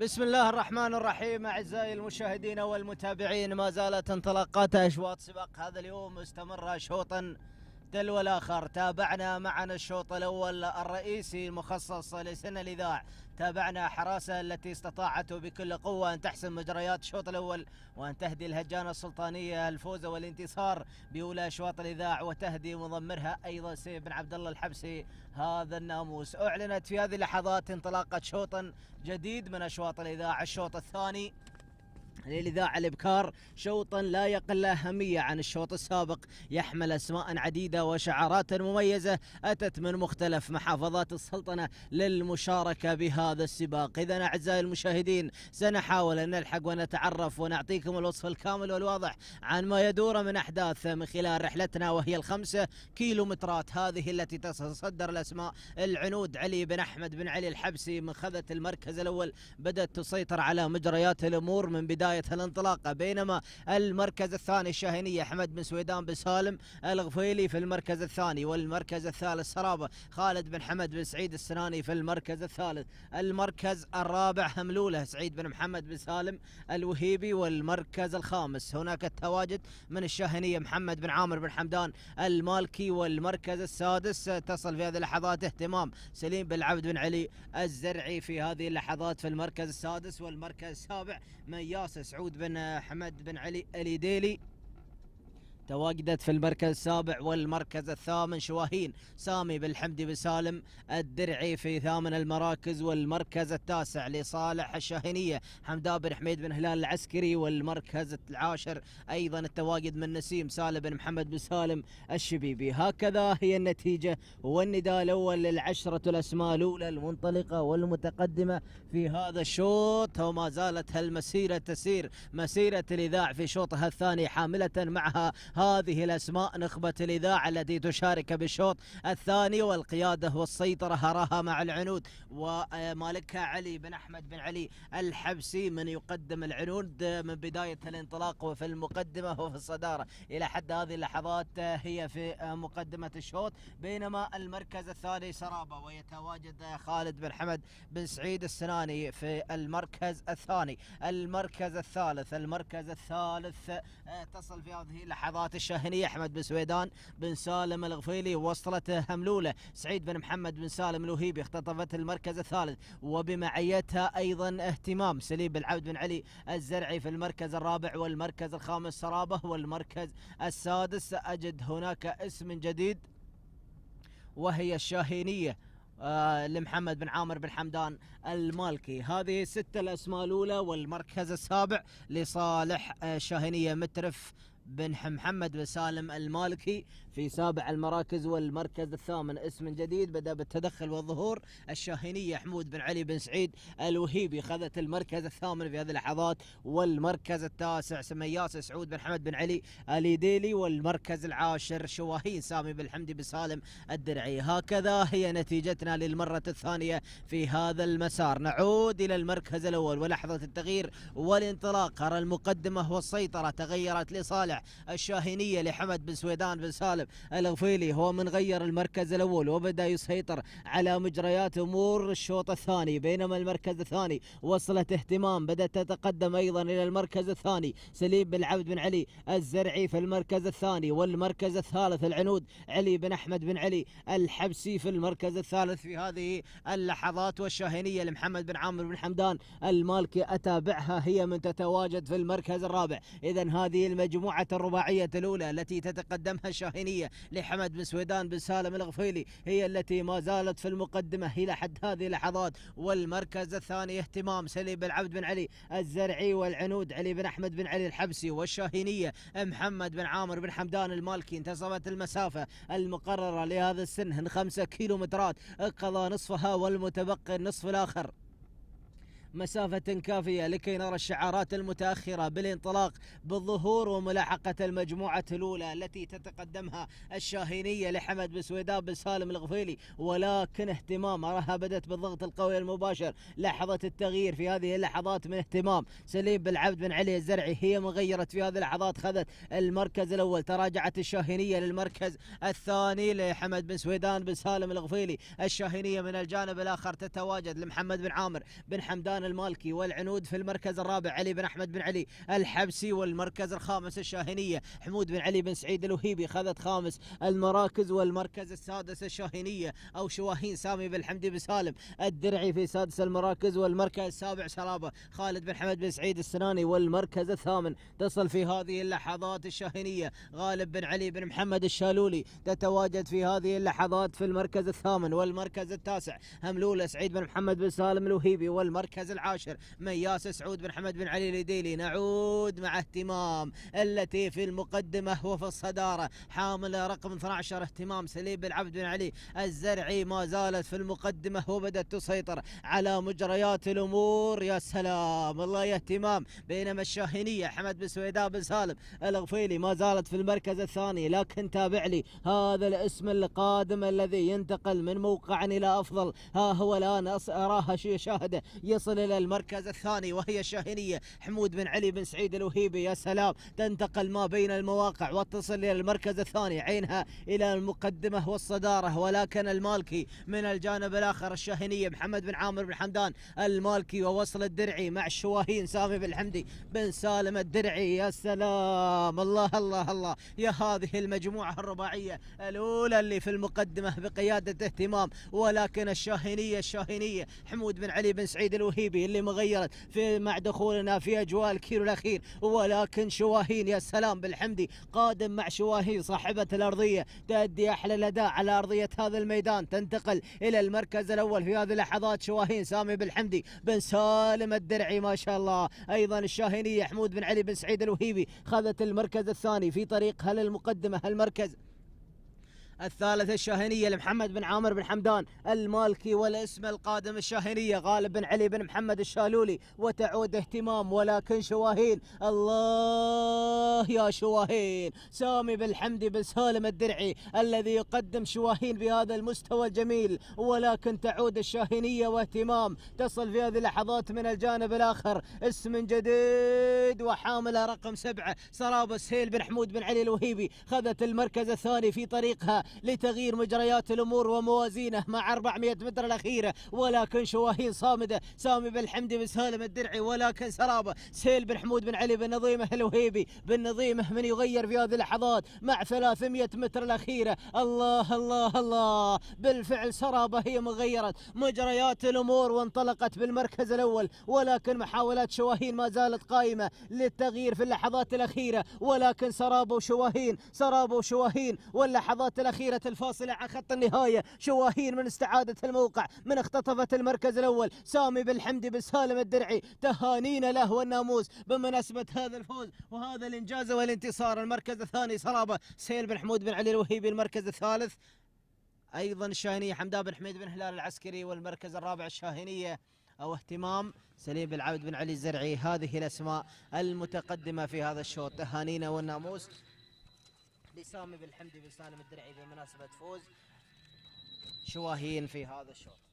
بسم الله الرحمن الرحيم اعزائي المشاهدين والمتابعين ما زالت انطلاقات اشواط سباق هذا اليوم مستمره شوطا تلو والاخر تابعنا معنا الشوط الاول الرئيسي المخصص لسن الاذاعه تابعنا حراسه التي استطاعت بكل قوه ان تحسم مجريات الشوط الاول وان تهدي الهجانه السلطانيه الفوز والانتصار باولى اشواط الاذاعه وتهدي مضمرها ايضا سيف بن عبد الله الحبسي هذا الناموس اعلنت في هذه اللحظات انطلاقه شوط جديد من اشواط الاذاعه الشوط الثاني للإذاعة الإبكار شوطا لا يقل أهمية عن الشوط السابق يحمل أسماء عديدة وشعارات مميزة أتت من مختلف محافظات السلطنة للمشاركة بهذا السباق إذا أعزائي المشاهدين سنحاول أن نلحق ونتعرف ونعطيكم الوصف الكامل والواضح عن ما يدور من أحداث من خلال رحلتنا وهي الخمسة كيلومترات هذه التي تتصدر الأسماء العنود علي بن أحمد بن علي الحبسي من خذت المركز الأول بدأت تسيطر على مجريات الأمور من بداية بداية الانطلاقة بينما المركز الثاني الشاهينية حمد بن سويدان بن سالم الغفيلي في المركز الثاني والمركز الثالث سرابة خالد بن حمد بن سعيد السناني في المركز الثالث المركز الرابع هملولة سعيد بن محمد بن سالم الوهيبي والمركز الخامس هناك التواجد من الشاهينية محمد بن عامر بن حمدان المالكي والمركز السادس تصل في هذه اللحظات اهتمام سليم بن عبد بن علي الزرعي في هذه اللحظات في المركز السادس والمركز السابع من ياسر سعود بن حمد بن علي اليديلي تواجدت في المركز السابع والمركز الثامن شواهين سامي بالحمدي بسالم الدرعي في ثامن المراكز والمركز التاسع لصالح الشاهينية حمداء بن حميد بن هلال العسكري والمركز العاشر أيضا التواجد من نسيم سالم بن محمد بن سالم الشبيبي هكذا هي النتيجة والنداء الأول للعشرة الأسماء الأولى المنطلقة والمتقدمة في هذا الشوط وما زالت المسيرة تسير مسيرة الإذاع في شوطها الثاني حاملة معها هذه الأسماء نخبة الإذاعة التي تشارك بالشوط الثاني والقيادة والسيطرة هراها مع العنود ومالكها علي بن أحمد بن علي الحبسي من يقدم العنود من بداية الانطلاق وفي المقدمة وفي الصدارة إلى حد هذه اللحظات هي في مقدمة الشوط بينما المركز الثاني سرابة ويتواجد خالد بن حمد بن سعيد السناني في المركز الثاني المركز الثالث المركز الثالث تصل في هذه اللحظات القنوات الشاهنية أحمد بن سويدان بن سالم الغفيلي وصلت هملولة سعيد بن محمد بن سالم الوهيبي اختطفت المركز الثالث وبمعيتها أيضا اهتمام سليب العبد بن علي الزرعي في المركز الرابع والمركز الخامس سرابة والمركز السادس أجد هناك اسم جديد وهي الشاهينية آه لمحمد بن عامر بن حمدان المالكي هذه ستة الأسماء الأولى والمركز السابع لصالح آه شاهنية مترف بن محمد بن سالم المالكي في سابع المراكز والمركز الثامن اسم جديد بدا بالتدخل والظهور الشاهينيه حمود بن علي بن سعيد الوهيبي خذت المركز الثامن في هذه اللحظات والمركز التاسع سمياس سعود بن حمد بن علي اليديلي والمركز العاشر شواهين سامي بن حمدي بن سالم الدرعي هكذا هي نتيجتنا للمره الثانيه في هذا المسار نعود الى المركز الاول ولحظه التغيير والانطلاق المقدمه والسيطره تغيرت لصالح الشاهينية لحمد بن سويدان بن سالم الغفيلي هو من غير المركز الأول وبدأ يسيطر على مجريات أمور الشوط الثاني بينما المركز الثاني وصلت اهتمام بدأت تتقدم أيضا إلى المركز الثاني سليم بن عبد بن علي الزرعي في المركز الثاني والمركز الثالث العنود علي بن أحمد بن علي الحبسي في المركز الثالث في هذه اللحظات والشاهينية لمحمد بن عامر بن حمدان المالكي أتابعها هي من تتواجد في المركز الرابع إذا هذه المجموعة الساعة الرباعية الأولى التي تتقدمها الشاهينية لحمد بن سويدان بن سالم الغفيلي هي التي ما زالت في المقدمة إلى حد هذه اللحظات والمركز الثاني اهتمام سلي بن عبد بن علي الزرعي والعنود علي بن أحمد بن علي الحبسي والشاهينية محمد بن عامر بن حمدان المالكي انتصبت المسافة المقررة لهذا السن خمسة كيلومترات قضى نصفها والمتبقي النصف الآخر مسافة كافية لكي نرى الشعارات المتأخرة بالانطلاق بالظهور وملاحقة المجموعة الأولى التي تتقدمها الشاهينية لحمد بسويداب بن سالم الغفيلي ولكن اهتمام أراها بدأت بالضغط القوي المباشر لحظة التغيير في هذه اللحظات من اهتمام سليم بالعبد بن علي الزرعي هي من غيرت في هذه اللحظات خذت المركز الأول تراجعت الشاهينية للمركز الثاني لحمد بن سويدان بن سالم الغفيلي الشاهينية من الجانب الآخر تتواجد لمحمد بن عامر بن حمدان المالكي والعنود في المركز الرابع علي بن احمد بن علي الحبسي والمركز الخامس الشاهينيه حمود بن علي بن سعيد الوهيبي خذت خامس المراكز والمركز السادس الشاهينيه او شواهين سامي بن حمدي بن سالم الدرعي في سادس المراكز والمركز السابع سرابه خالد بن حمد بن سعيد السناني والمركز الثامن تصل في هذه اللحظات الشاهينيه غالب بن علي بن محمد الشالولي تتواجد في هذه اللحظات في المركز الثامن والمركز التاسع هملوله سعيد بن محمد بن سالم الوهيبي والمركز العاشر من ياس سعود بن حمد بن علي الديلي نعود مع اهتمام التي في المقدمة وفي الصدارة حامل رقم 12 اهتمام سليب العبد بن علي الزرعي ما زالت في المقدمة وبدت تسيطر على مجريات الأمور يا سلام الله يا اهتمام بينما الشاهينية حمد بن سويداء بن سالم الغفيلي ما زالت في المركز الثاني لكن تابع لي هذا الاسم القادم الذي ينتقل من موقع إلى أفضل ها هو الآن أراها شاهدة يصل إلى المركز الثاني وهي الشاهينية حمود بن علي بن سعيد الوهيبي يا سلام تنتقل ما بين المواقع وتصل إلى المركز الثاني عينها إلى المقدمة والصدارة ولكن المالكي من الجانب الآخر الشاهينية محمد بن عامر بن حمدان المالكي ووصل الدرعي مع الشواهين سامي بن حمدي بن سالم الدرعي يا سلام الله الله الله يا هذه المجموعة الرباعية الأولى اللي في المقدمة بقيادة اهتمام ولكن الشاهينية الشاهينية حمود بن علي بن سعيد الوهيبي التركيبي اللي مغيرت في مع دخولنا في اجواء الكيلو الاخير ولكن شواهين يا سلام بالحمدي قادم مع شواهين صاحبه الارضيه تؤدي احلى الاداء على ارضيه هذا الميدان تنتقل الى المركز الاول في هذه اللحظات شواهين سامي بالحمدي بن سالم الدرعي ما شاء الله ايضا الشاهينيه حمود بن علي بن سعيد الوهيبي خذت المركز الثاني في طريقها للمقدمه المركز الثالث الشاهنية لمحمد بن عامر بن حمدان المالكي والاسم القادم الشاهنية غالب بن علي بن محمد الشالولي وتعود اهتمام ولكن شواهين الله يا شواهين سامي بالحمدي بن سالم الدرعي الذي يقدم شواهين بهذا المستوى الجميل ولكن تعود الشاهنية واهتمام تصل في هذه اللحظات من الجانب الآخر اسم جديد وحاملة رقم سبعة سرابس سهيل بن حمود بن علي الوهيبي خذت المركز الثاني في طريقها لتغيير مجريات الأمور وموازينه مع 400 متر الأخيرة ولكن شواهين صامدة سامي بن حمدي بن سالم الدرعي ولكن سرابة سيل بن حمود بن علي بن نظيمة الوهيبي بن نظيمة من يغير في هذه اللحظات مع 300 متر الأخيرة الله الله الله بالفعل سرابة هي مغيرت مجريات الأمور وانطلقت بالمركز الأول ولكن محاولات شواهين ما زالت قائمة للتغيير في اللحظات الأخيرة ولكن سرابة وشواهين سرابة وشواهين واللحظات الأخيرة الأخيرة الفاصلة عن خط النهاية شواهين من استعادة الموقع من اختطفت المركز الأول سامي بالحمدي بسالم الدرعي تهانينا له والناموس بمناسبة هذا الفوز وهذا الإنجاز والانتصار المركز الثاني صلابة سيل بن حمود بن علي الوهيبي المركز الثالث أيضا الشاهنية حمدان بن حميد بن هلال العسكري والمركز الرابع الشاهنية أو اهتمام سليم عبد بن علي الزرعي هذه الأسماء المتقدمة في هذا الشوط تهانينا والناموس لسامي بالحمدي حمدي بن سالم الدرعي بمناسبة فوز شواهين في هذا الشوط